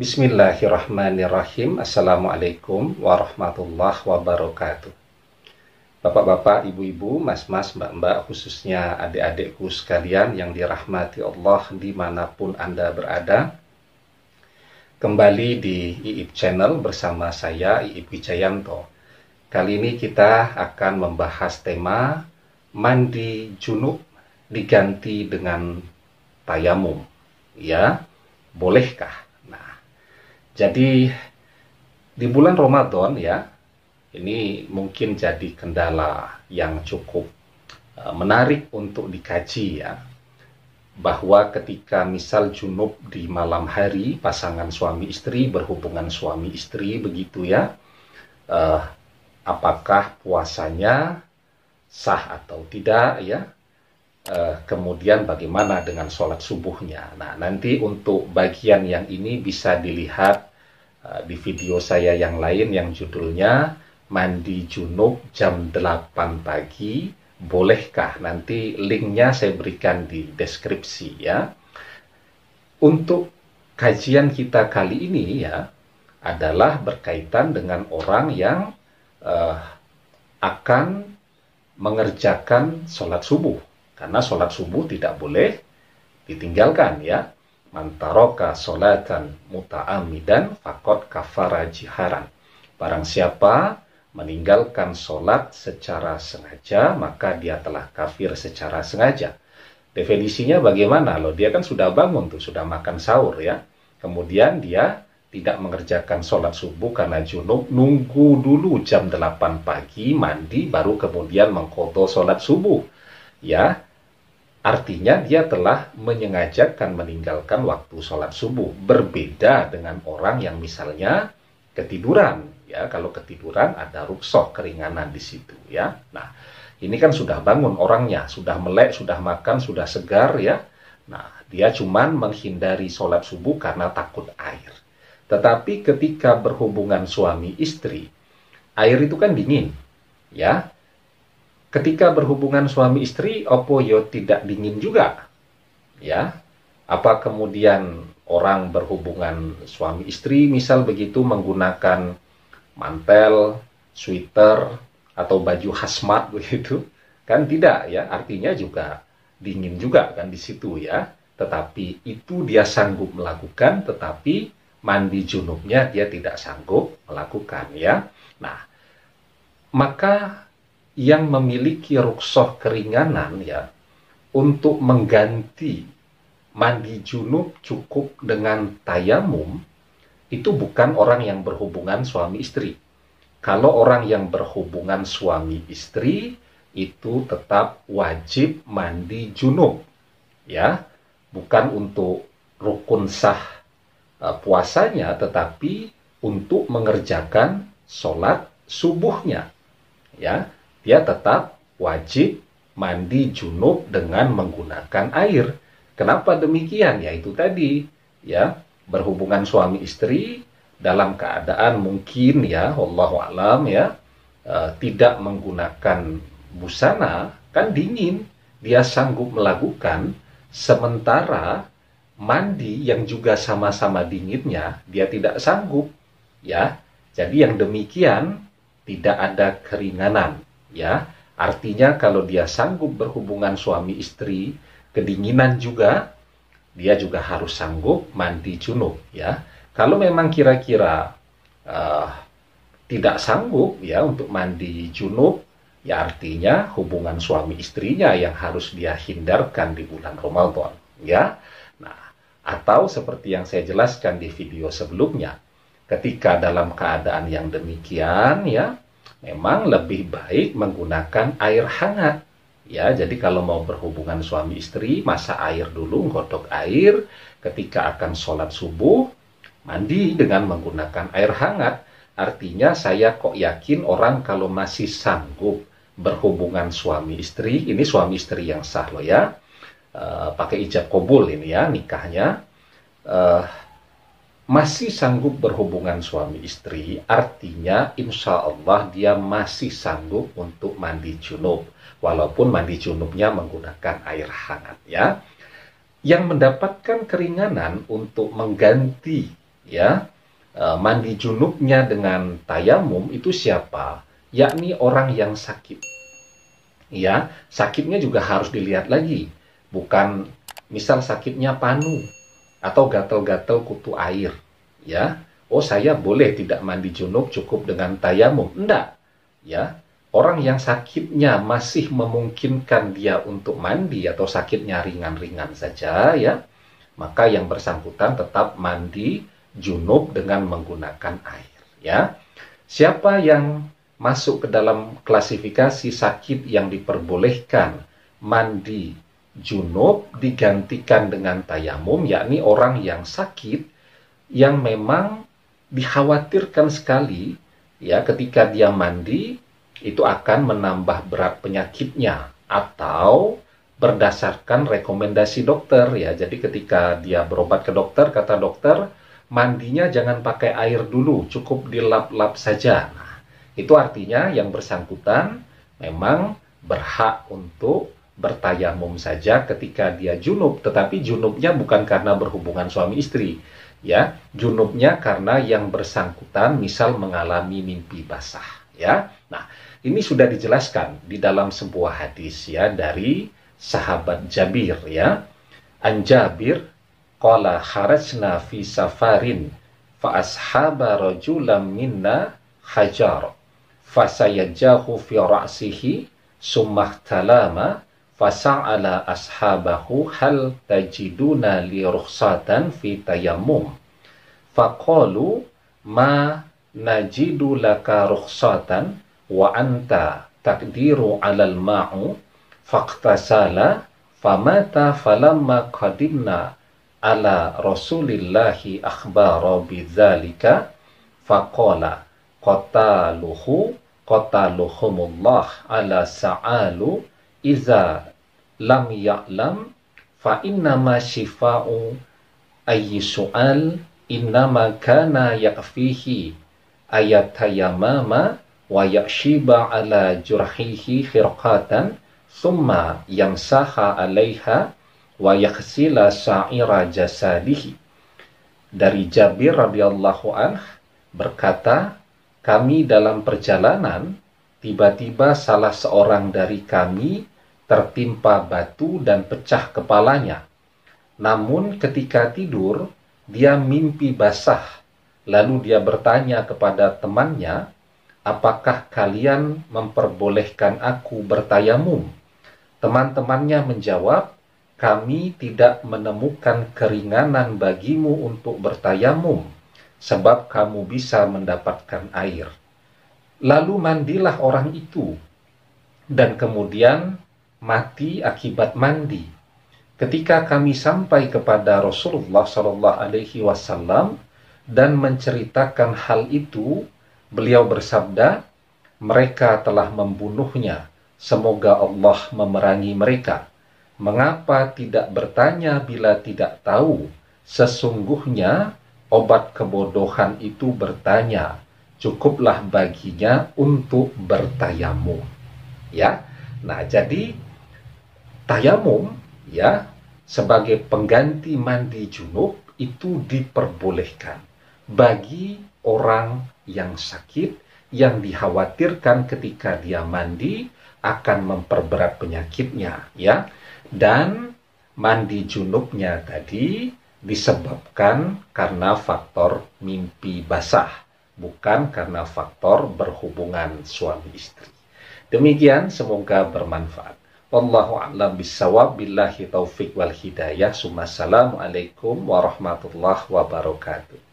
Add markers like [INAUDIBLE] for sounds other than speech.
Bismillahirrahmanirrahim. Assalamualaikum warahmatullahi wabarakatuh. Bapak-bapak, ibu-ibu, mas-mas, mbak-mbak, khususnya adik-adikku sekalian yang dirahmati Allah dimanapun Anda berada. Kembali di IIP Channel bersama saya, IIP Wijayanto. Kali ini kita akan membahas tema mandi junub diganti dengan tayamum. Ya, bolehkah? Jadi di bulan Ramadan ya, ini mungkin jadi kendala yang cukup e, menarik untuk dikaji ya bahwa ketika misal junub di malam hari pasangan suami istri berhubungan suami istri begitu ya eh, apakah puasanya sah atau tidak ya eh, kemudian bagaimana dengan sholat subuhnya nah nanti untuk bagian yang ini bisa dilihat Eh, di video saya yang lain yang judulnya mandi junub jam 8 pagi bolehkah nanti linknya saya berikan di deskripsi ya untuk kajian kita kali ini ya adalah berkaitan dengan orang yang uh, akan mengerjakan sholat subuh karena sholat subuh tidak boleh ditinggalkan ya Mantaroka solatan muta'amidan fakot kafara jiharan. Barang siapa meninggalkan solat secara sengaja, maka dia telah kafir secara sengaja. Definisinya bagaimana? Loh, dia kan sudah bangun tuh, sudah makan sahur ya. Kemudian dia tidak mengerjakan solat subuh karena junub, nunggu dulu jam 8 pagi, mandi, baru kemudian mengkodo solat subuh. Ya, Artinya dia telah menyengajakan meninggalkan waktu sholat subuh. Berbeda dengan orang yang misalnya ketiduran. ya Kalau ketiduran ada ruksoh keringanan di situ. ya Nah, ini kan sudah bangun orangnya. Sudah melek, sudah makan, sudah segar. ya Nah, dia cuman menghindari sholat subuh karena takut air. Tetapi ketika berhubungan suami istri, air itu kan dingin. Ya, ketika berhubungan suami istri opo yo tidak dingin juga ya apa kemudian orang berhubungan suami istri misal begitu menggunakan mantel sweater atau baju hazmat [LAUGHS] begitu kan tidak ya artinya juga dingin juga kan di situ ya tetapi itu dia sanggup melakukan tetapi mandi junubnya dia tidak sanggup melakukan ya nah maka yang memiliki ruksoh keringanan ya untuk mengganti mandi junub cukup dengan tayamum itu bukan orang yang berhubungan suami istri. Kalau orang yang berhubungan suami istri itu tetap wajib mandi junub ya, bukan untuk rukun sah e, puasanya tetapi untuk mengerjakan sholat subuhnya ya dia tetap wajib mandi junub dengan menggunakan air. Kenapa demikian? Yaitu tadi, ya, berhubungan suami istri dalam keadaan mungkin ya, Allah alam ya, e, tidak menggunakan busana kan dingin, dia sanggup melakukan sementara mandi yang juga sama-sama dinginnya dia tidak sanggup ya. Jadi yang demikian tidak ada keringanan ya artinya kalau dia sanggup berhubungan suami istri kedinginan juga dia juga harus sanggup mandi junub ya kalau memang kira-kira uh, tidak sanggup ya untuk mandi junub ya artinya hubungan suami istrinya yang harus dia hindarkan di bulan Ramadan ya nah atau seperti yang saya jelaskan di video sebelumnya ketika dalam keadaan yang demikian ya memang lebih baik menggunakan air hangat. Ya, jadi kalau mau berhubungan suami istri, masa air dulu, godok air. Ketika akan sholat subuh, mandi dengan menggunakan air hangat. Artinya saya kok yakin orang kalau masih sanggup berhubungan suami istri, ini suami istri yang sah loh ya, e, pakai ijab kobul ini ya nikahnya, e, masih sanggup berhubungan suami istri, artinya insya Allah dia masih sanggup untuk mandi junub, walaupun mandi junubnya menggunakan air hangat ya. Yang mendapatkan keringanan untuk mengganti ya e, mandi junubnya dengan tayamum itu siapa? Yakni orang yang sakit. Ya, sakitnya juga harus dilihat lagi, bukan misal sakitnya panu atau gatel-gatel kutu air ya oh saya boleh tidak mandi junub cukup dengan tayamum enggak ya orang yang sakitnya masih memungkinkan dia untuk mandi atau sakitnya ringan-ringan saja ya maka yang bersangkutan tetap mandi junub dengan menggunakan air ya siapa yang masuk ke dalam klasifikasi sakit yang diperbolehkan mandi junub digantikan dengan tayamum, yakni orang yang sakit yang memang dikhawatirkan sekali ya ketika dia mandi itu akan menambah berat penyakitnya atau berdasarkan rekomendasi dokter ya. Jadi ketika dia berobat ke dokter kata dokter mandinya jangan pakai air dulu, cukup dilap-lap saja. Nah, itu artinya yang bersangkutan memang berhak untuk bertayamum saja ketika dia junub, tetapi junubnya bukan karena berhubungan suami istri, ya. Junubnya karena yang bersangkutan misal mengalami mimpi basah, ya. Nah, ini sudah dijelaskan di dalam sebuah hadis ya dari sahabat Jabir ya. An Jabir qala kharajna fi safarin fa ashaba rajulan minna hajar fa sayajahu fi ra'sihi summa talama fasa'ala ashabahu hal tajiduna li rukhsatan fi tayammum faqalu ma najidu laka rukhsatan wa anta takdiru alal ma'u faqtasala famata falamma qadimna ala rasulillahi akhbara bidzalika faqala qataluhu qataluhumullah ala sa'alu iza lam ya'lam fa innama shifa'u ayyi su'al innama kana yakfihi ayatayamama wa yakshiba ala jurhihi khirqatan summa yamsaha alaiha wa yakhsila sa'ira jasadihi dari Jabir radhiyallahu anh berkata kami dalam perjalanan tiba-tiba salah seorang dari kami tertimpa batu dan pecah kepalanya. Namun ketika tidur, dia mimpi basah. Lalu dia bertanya kepada temannya, "Apakah kalian memperbolehkan aku bertayamum?" Teman-temannya menjawab, "Kami tidak menemukan keringanan bagimu untuk bertayamum, sebab kamu bisa mendapatkan air." Lalu mandilah orang itu, dan kemudian mati akibat mandi. Ketika kami sampai kepada Rasulullah Shallallahu Alaihi Wasallam dan menceritakan hal itu, beliau bersabda, mereka telah membunuhnya. Semoga Allah memerangi mereka. Mengapa tidak bertanya bila tidak tahu? Sesungguhnya obat kebodohan itu bertanya. Cukuplah baginya untuk bertayamu. Ya. Nah, jadi tayamum ya sebagai pengganti mandi junub itu diperbolehkan bagi orang yang sakit yang dikhawatirkan ketika dia mandi akan memperberat penyakitnya ya dan mandi junubnya tadi disebabkan karena faktor mimpi basah bukan karena faktor berhubungan suami istri demikian semoga bermanfaat Wallahu a'lam bisawab billahi taufik wal hidayah. Assalamualaikum warahmatullahi wabarakatuh.